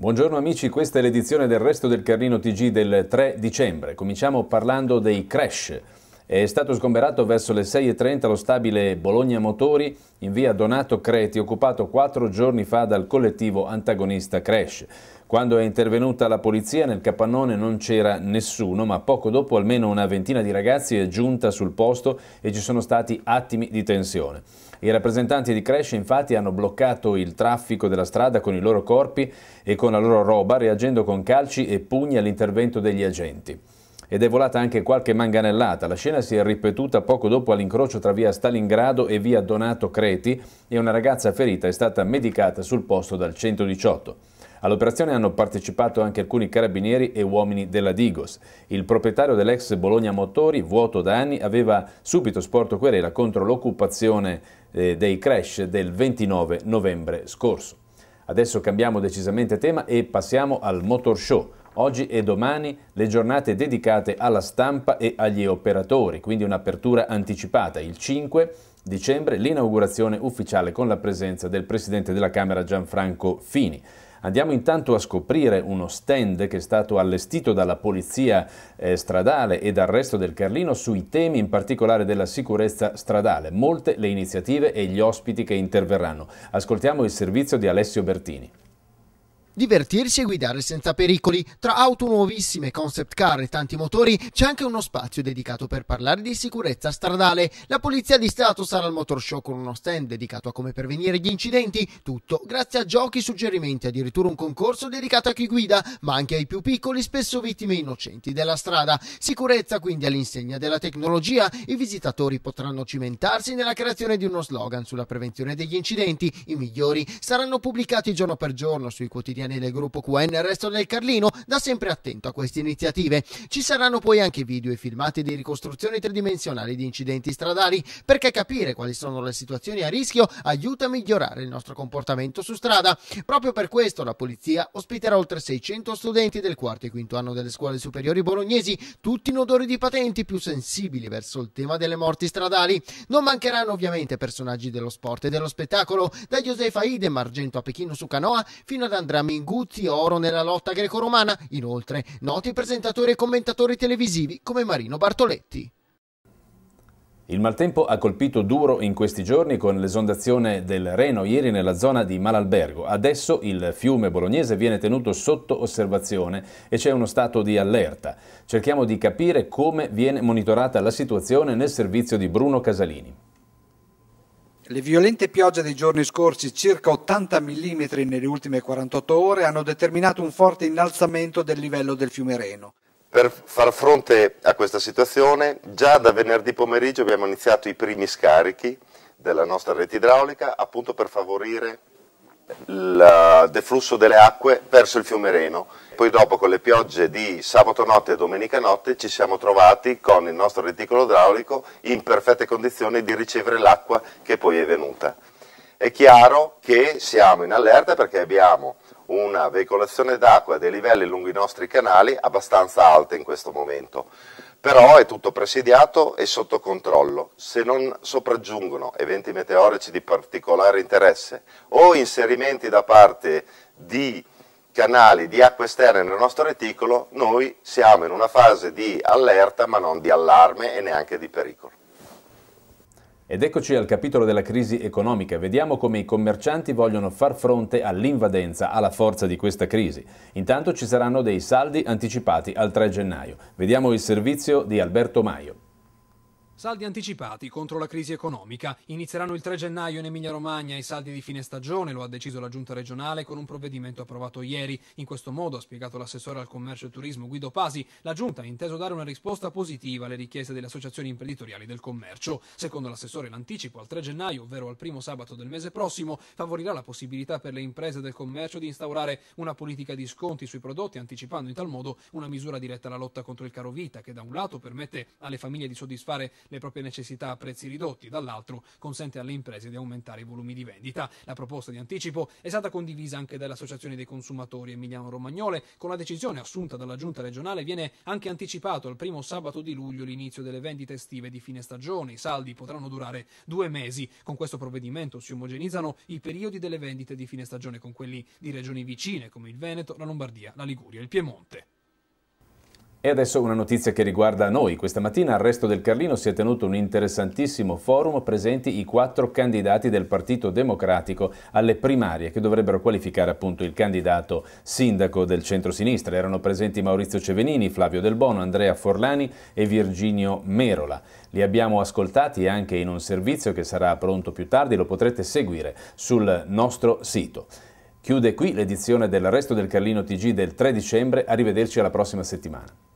Buongiorno amici, questa è l'edizione del Resto del Carlino TG del 3 dicembre. Cominciamo parlando dei crash. È stato sgomberato verso le 6.30 lo stabile Bologna Motori in via Donato Creti, occupato quattro giorni fa dal collettivo antagonista Crash. Quando è intervenuta la polizia nel capannone non c'era nessuno, ma poco dopo almeno una ventina di ragazzi è giunta sul posto e ci sono stati attimi di tensione. I rappresentanti di Crash infatti hanno bloccato il traffico della strada con i loro corpi e con la loro roba, reagendo con calci e pugni all'intervento degli agenti ed è volata anche qualche manganellata. La scena si è ripetuta poco dopo all'incrocio tra via Stalingrado e via Donato Creti e una ragazza ferita è stata medicata sul posto dal 118. All'operazione hanno partecipato anche alcuni carabinieri e uomini della Digos. Il proprietario dell'ex Bologna Motori, vuoto da anni, aveva subito sporto querela contro l'occupazione eh, dei crash del 29 novembre scorso. Adesso cambiamo decisamente tema e passiamo al Motor Show oggi e domani le giornate dedicate alla stampa e agli operatori, quindi un'apertura anticipata il 5 dicembre, l'inaugurazione ufficiale con la presenza del Presidente della Camera Gianfranco Fini. Andiamo intanto a scoprire uno stand che è stato allestito dalla polizia eh, stradale e dal resto del Carlino sui temi in particolare della sicurezza stradale, molte le iniziative e gli ospiti che interverranno. Ascoltiamo il servizio di Alessio Bertini divertirsi e guidare senza pericoli. Tra auto nuovissime, concept car e tanti motori c'è anche uno spazio dedicato per parlare di sicurezza stradale. La Polizia di Stato sarà al Motor Show con uno stand dedicato a come prevenire gli incidenti, tutto grazie a giochi, suggerimenti, addirittura un concorso dedicato a chi guida, ma anche ai più piccoli, spesso vittime innocenti della strada. Sicurezza quindi all'insegna della tecnologia, i visitatori potranno cimentarsi nella creazione di uno slogan sulla prevenzione degli incidenti, i migliori saranno pubblicati giorno per giorno sui quotidiani del gruppo QN Resto del Carlino, da sempre attento a queste iniziative. Ci saranno poi anche video e filmati di ricostruzioni tridimensionali di incidenti stradali, perché capire quali sono le situazioni a rischio aiuta a migliorare il nostro comportamento su strada. Proprio per questo la polizia ospiterà oltre 600 studenti del quarto e quinto anno delle scuole superiori bolognesi, tutti in odori di patenti più sensibili verso il tema delle morti stradali. Non mancheranno ovviamente personaggi dello sport e dello spettacolo, da Josefa Ide Margento a Pechino su Canoa fino ad Andrea Mini Guti Oro nella lotta greco-romana, inoltre noti presentatori e commentatori televisivi come Marino Bartoletti. Il maltempo ha colpito duro in questi giorni con l'esondazione del Reno ieri nella zona di Malalbergo. Adesso il fiume bolognese viene tenuto sotto osservazione e c'è uno stato di allerta. Cerchiamo di capire come viene monitorata la situazione nel servizio di Bruno Casalini. Le violente piogge dei giorni scorsi, circa 80 mm nelle ultime 48 ore, hanno determinato un forte innalzamento del livello del fiume Reno. Per far fronte a questa situazione, già da venerdì pomeriggio abbiamo iniziato i primi scarichi della nostra rete idraulica, appunto per favorire il eh, deflusso delle acque verso il fiume Reno. Poi dopo con le piogge di sabato notte e domenica notte ci siamo trovati con il nostro reticolo idraulico in perfette condizioni di ricevere l'acqua che poi è venuta. È chiaro che siamo in allerta perché abbiamo una veicolazione d'acqua a dei livelli lungo i nostri canali abbastanza alta in questo momento però è tutto presidiato e sotto controllo. Se non sopraggiungono eventi meteorici di particolare interesse o inserimenti da parte di canali di acqua esterna nel nostro reticolo, noi siamo in una fase di allerta ma non di allarme e neanche di pericolo. Ed eccoci al capitolo della crisi economica. Vediamo come i commercianti vogliono far fronte all'invadenza, alla forza di questa crisi. Intanto ci saranno dei saldi anticipati al 3 gennaio. Vediamo il servizio di Alberto Maio. Saldi anticipati contro la crisi economica. Inizieranno il 3 gennaio in Emilia-Romagna i saldi di fine stagione, lo ha deciso la Giunta regionale con un provvedimento approvato ieri. In questo modo, ha spiegato l'assessore al commercio e turismo Guido Pasi, la Giunta ha inteso dare una risposta positiva alle richieste delle associazioni imprenditoriali del commercio. Secondo l'assessore, l'anticipo al 3 gennaio, ovvero al primo sabato del mese prossimo, favorirà la possibilità per le imprese del commercio di instaurare una politica di sconti sui prodotti, anticipando in tal modo una misura diretta alla lotta contro il caro vita, che da un lato permette alle famiglie di soddisfare le proprie necessità a prezzi ridotti, dall'altro consente alle imprese di aumentare i volumi di vendita. La proposta di anticipo è stata condivisa anche dall'Associazione dei consumatori Emiliano Romagnole. Con la decisione assunta dalla Giunta regionale viene anche anticipato al primo sabato di luglio l'inizio delle vendite estive di fine stagione. I saldi potranno durare due mesi. Con questo provvedimento si omogenizzano i periodi delle vendite di fine stagione con quelli di regioni vicine come il Veneto, la Lombardia, la Liguria e il Piemonte. E adesso una notizia che riguarda noi. Questa mattina al Resto del Carlino si è tenuto un interessantissimo forum presenti i quattro candidati del Partito Democratico alle primarie che dovrebbero qualificare appunto il candidato sindaco del centro-sinistra. Erano presenti Maurizio Cevenini, Flavio Del Bono, Andrea Forlani e Virginio Merola. Li abbiamo ascoltati anche in un servizio che sarà pronto più tardi, lo potrete seguire sul nostro sito. Chiude qui l'edizione del Resto del Carlino TG del 3 dicembre, arrivederci alla prossima settimana.